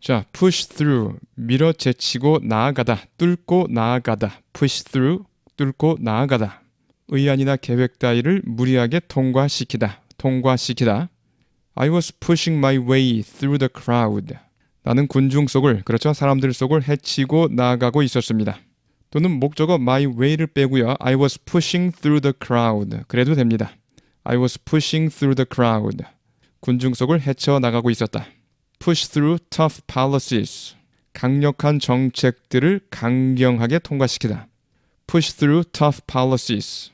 자, push through 밀어제치고 나아가다, 뚫고 나아가다. push through 뚫고 나아가다. 의안이나 계획 따위를 무리하게 통과시키다. 통과시키다. I was pushing my way through the crowd. 나는 군중 속을, 그렇죠? 사람들 속을 헤치고 나아가고 있었습니다. 또는 목적어 my way를 빼고요. I was pushing through the crowd. 그래도 됩니다. I was pushing through the crowd. 군중 속을 헤쳐 나가고 있었다. push through tough policies. 강력한 정책들을 강경하게 통과시키다. push through tough policies.